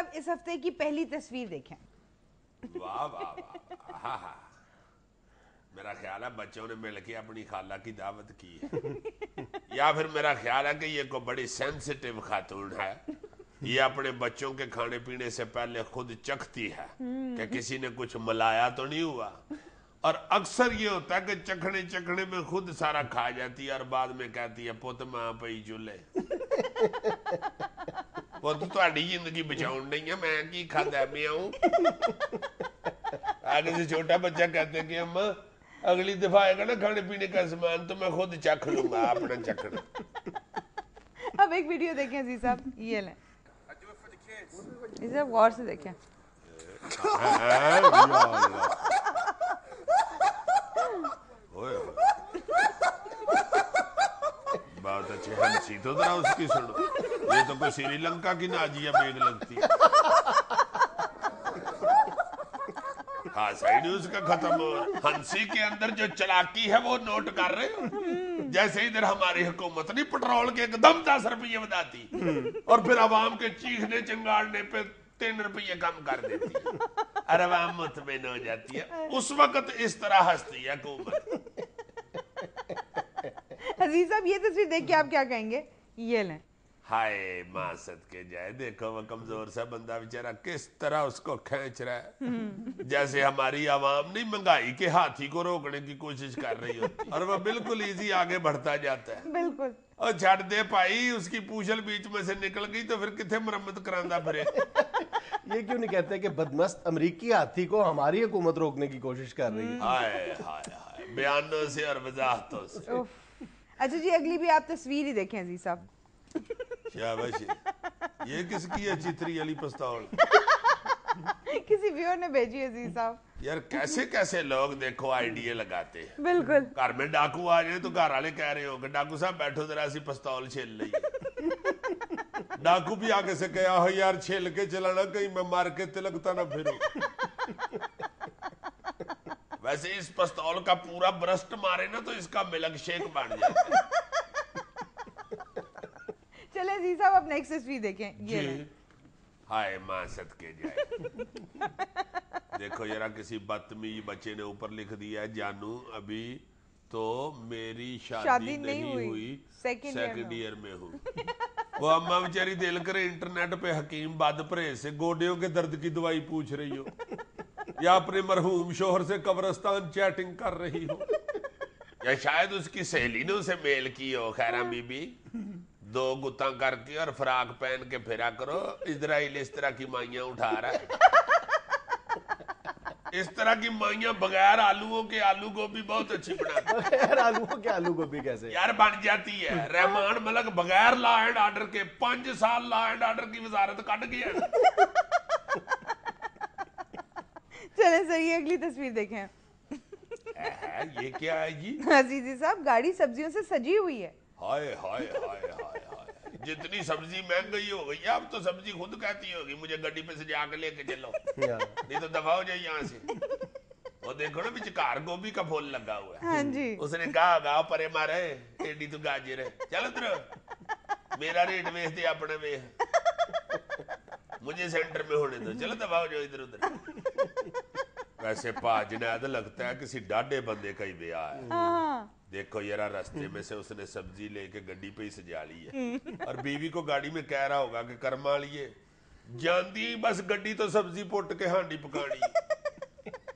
साहब इस हफ्ते की पहली तस्वीर देखें वाह वाह वाह हाँ, हाँ, हाँ। मेरा ख्याल है बच्चों ने मिल के अपनी खाला की दावत की है या फिर मेरा ख्याल है कि ये को बड़ी सेंसिटिव खातून है ये अपने बच्चों के खाने पीने से पहले खुद चखती है कि हम्म। किसी ने कुछ मलाया तो नहीं हुआ और अक्सर ये होता है कि चखने चखने में खुद सारा खा जाती है और बाद में कहती है पुत मां पे ही चूल्हे ਪੁੱਤ ਤੁਹਾਡੀ ਜ਼ਿੰਦਗੀ ਬਚਾਉਣ ਨਹੀਂ ਆ ਮੈਂ ਕੀ ਖਾਦਾ आगे से छोटा बच्चा कहते कि अम्मा अगली दफा आएगा ना खाने पीने का सामान तो मैं खुद चख लूंगा आप ना अब एक वीडियो देखें जी साहब ये लें इसे गौर से देखें बहुत अच्छी हंसी तो उसकी सुनो ये तो कोई श्रीलंका की नाजिया बेग लगती हाँ साइड उसका खत्म हंसी के अंदर जो चलाकी है वो नोट कर रहे हो जैसे इधर हमारी हुकूमत नहीं पेट्रोल के एकदम दस रुपये बताती और फिर आवाम के चीखने चिंगाड़ने पे तीन रुपये कम कर देती और आवाम मुतमिन हो जाती है उस वक्त इस तरह हंसती है हुकूमत अजीज साहब ये तस्वीर देख के आप क्या कहेंगे ये लें हाय माँ सत के जाए देखो वो कमजोर सा बंदा बेचारा किस तरह उसको खेच रहा है जैसे हमारी आवाम नहीं महंगाई के हाथी को रोकने की कोशिश कर रही होती और वह बिल्कुल इजी आगे बढ़ता जाता है बिल्कुल और छठ दे पाई उसकी पूछल बीच में से निकल गई तो फिर कितने मरम्मत करांदा भरे ये क्यों नहीं कहते कि बदमस्त अमरीकी हाथी को हमारी हुकूमत रोकने की कोशिश कर रही है बयानों से और वजाहतों से अच्छा जी अगली भी आप तस्वीर ही देखें जी साहब शाबाश ये किसकी है चित्री अली पस्तौल किसी व्यूअर ने भेजी है जी साहब यार कैसे कैसे लोग देखो आईडिया लगाते हैं बिल्कुल घर में डाकू आ जाए तो घर वाले कह रहे हो डाकू साहब बैठो जरा ऐसी पस्तौल छेल ली डाकू भी आगे से कह आहो यार छेल के चलाना कहीं मैं मार के तिलकता ना फिर वैसे इस पस्तौल का पूरा ब्रस्ट मारे ना तो इसका मिलक शेक बन जाए अच्छा जी साहब आप नेक्स्ट तस्वीर देखें ये हाय माँ सद के जाए देखो जरा किसी बदतमीज बच्चे ने ऊपर लिख दिया जानू अभी तो मेरी शादी, शादी नहीं, नहीं हुई, हुई सेकंड ईयर में हूँ वो अम्मा बेचारी दिल करे इंटरनेट पे हकीम बाद परे से गोडियों के दर्द की दवाई पूछ रही हो या अपने मरहूम शोहर से कब्रस्तान चैटिंग कर रही हो या शायद उसकी सहेली ने उसे मेल की हो खैरा हाँ। बीबी दो गुत्ता करके और फ्राक पहन के फेरा करो इसराइल इस तरह की माइया उठा रहा है इस तरह की माइया बगैर आलूओं के आलू गोभी बहुत अच्छी बनाती बगैर आलूओं के आलू गोभी कैसे यार बन जाती है रहमान मलक बगैर लॉ एंड ऑर्डर के पांच साल लॉ एंड ऑर्डर की वजारत कट गया चले सर ये अगली तस्वीर देखें ये क्या है जी अजीजी साहब गाड़ी सब्जियों से सजी हुई है हाय हाय हाय जितनी सब्जी महंगी हो गई अब तो सब्जी खुद कहती होगी मुझे गड्डी पे सजा के लेके चलो नहीं तो दफा हो जाए यहाँ से वो देखो ना बिचकार गोभी का फूल लगा हुआ है हाँ उसने कहा गाओ परे मारे एडी तू गाजर है चल उधर मेरा रेट बेच दे अपने में मुझे सेंटर में होने दो चलो दफा हो जाओ इधर उधर वैसे पा जुनैद लगता है किसी डाढ़े बंदे का ही ब्याह है हाँ। देखो यारा रास्ते में से उसने सब्जी लेके गड्डी पे ही सजा ली है और बीवी को गाड़ी में कह रहा होगा कि करमा लिए ਜਾਂਦੀ बस गड्डी तो सब्जी पुट के हांडी पकानी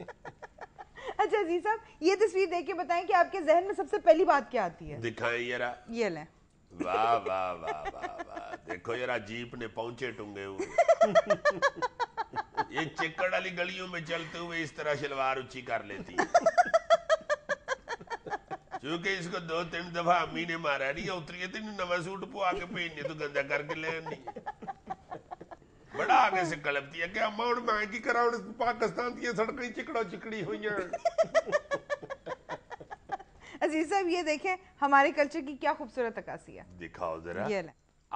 अच्छा जी साहब ये तस्वीर देख के बताएं कि आपके जहन में सबसे पहली बात क्या आती है दिखाएं जरा ये ले वाह वाह वाह वाह वाह देखो यार जीप ने पहुंचे टूंगे हुए ये चिक्कड़ वाली गलियों में चलते हुए इस तरह शलवार ऊंची कर लेती है क्योंकि इसको दो तीन दफा अम्मी ने मारा नहीं उतरी तीन तो नवा सूट पुआ के भेजने तो गंदा करके ले लेनी बड़ा आगे से कलपती है कि अम्मा हूं मैं की करा हूं पाकिस्तान की सड़क चिकड़ो चिकड़ी हुई अजीज साहब ये देखें हमारे कल्चर की क्या खूबसूरत अक्सी है दिखाओ जरा ये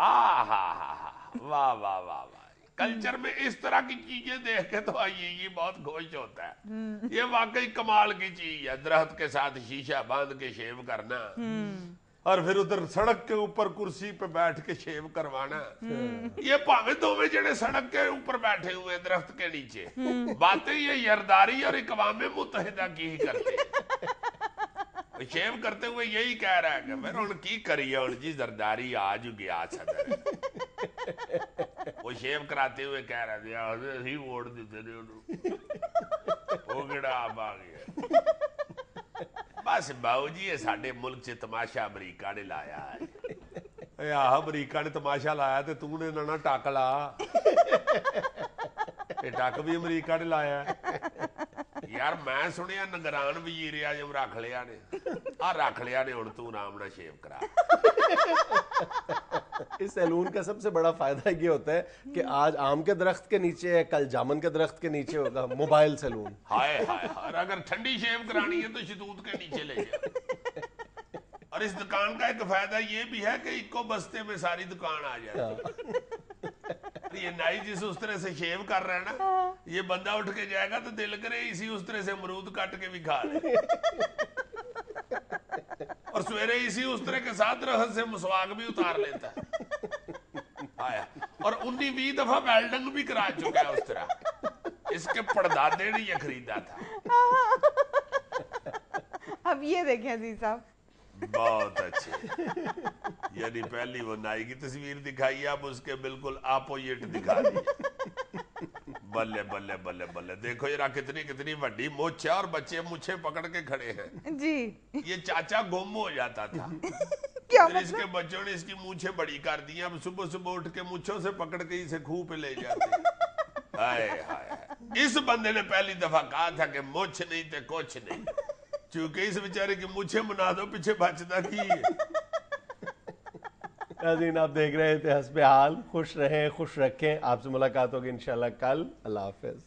आ हा हा हा वाह वाह वाह वाह कल्चर में इस तरह की चीजें देख के तो आइए ये बहुत खुश होता है हम्म। ये वाकई कमाल की चीज है दरख्त के साथ शीशा बांध के शेव करना हम्म। और फिर उधर सड़क के ऊपर कुर्सी पे बैठ के शेव करवाना हम्म। ये भावे दोवे जड़े सड़क के ऊपर बैठे हुए दरख्त के नीचे बातें ये यरदारी और इकवाम मुतहदा की ही करते शेव करते हुए यही कह रहा है कि फिर हूँ की करिए और जी जरदारी आज गया सदर ਸ਼ੇਵ ਕਰਾਤੇ ਹੋਏ ਕਹਿ ਰਹੇ ਆ थे ਅਸੀਂ ਵੋਟ ਦਿੱਤੇ ਨੇ ਉਹਨੂੰ ਉਹ ਕਿਹੜਾ ਆ ਆ ਗਿਆ ਬਸ ਬਾਉ ਜੀ ਇਹ ਸਾਡੇ ਮੁਲਕ 'ਚ ਤਮਾਸ਼ਾ ਅਮਰੀਕਾ ਨੇ ਲਾਇਆ ਹੈ ਏ ਆਹ ਅਮਰੀਕਾ ਨੇ ਤਮਾਸ਼ਾ ਲਾਇਆ ਤੇ ਤੂੰ ਨੇ ਨਾ ਟੱਕ ਲਾ ਇਹ ਟੱਕ ਵੀ ਅਮਰੀਕਾ ਨੇ ਲਾਇਆ ਯਾਰ ਮੈਂ ਸੁਣਿਆ ਨਗਰਾਨ ਵਜ਼ੀਰ ਆਜਮ ਰੱਖ ਲਿਆ ਨੇ ਆ ਰੱਖ ਲਿਆ ਨੇ ਹੁਣ ਤੂੰ ਨਾਮ ਨਾ ਸ਼ੇਵ ਕਰਾ इस सैलून का सबसे बड़ा फायदा ये होता है कि आज आम के दरख्त के नीचे है कल जामन के दरख्त के नीचे होगा मोबाइल सैलून हाय हाय अगर ठंडी शेव करानी है तो शदूद के नीचे ले जाए और इस दुकान का एक फायदा ये भी है कि इको बस्ते में सारी दुकान आ जाए हाँ। ये नाई जिस उस तरह से शेव कर रहा है ना हाँ। ये बंदा उठ के जाएगा तो दिल करे इसी उस तरह से अमरूद काट के भी खा ले और सवेरे इसी उस्तरे के साथ रहन से मुसवाक भी उतार लेता है आया और उन्नी बी दफा बेल्डंग भी करा चुका है उस तरह इसके पड़दादे ने यह खरीदा था अब ये देखे जी साहब बहुत अच्छे यानी पहली वो नाई की तस्वीर दिखाई आप उसके बिल्कुल आपोजिट दिखा दी बल्ले बल्ले बल्ले बल्ले देखो जरा कितनी कितनी बड़ी मोछ है और बच्चे मुछे पकड़ के खड़े हैं जी ये चाचा गुम हो जाता था क्या मतलब? इसके बच्चों ने इसकी मुछे बड़ी कर दी अब सुबह सुबह उठ के मुछो से पकड़ के इसे खूह पे ले जाते हाय हाय इस बंदे ने पहली दफा कहा था कि मुछ नहीं थे तो कुछ नहीं क्योंकि इस बेचारे की मुछे मना दो पीछे बचता की नाजीन आप देख रहे थे हंस हाल खुश रहें खुश रखें आपसे मुलाकात होगी इन कल अल्लाह हाफिज़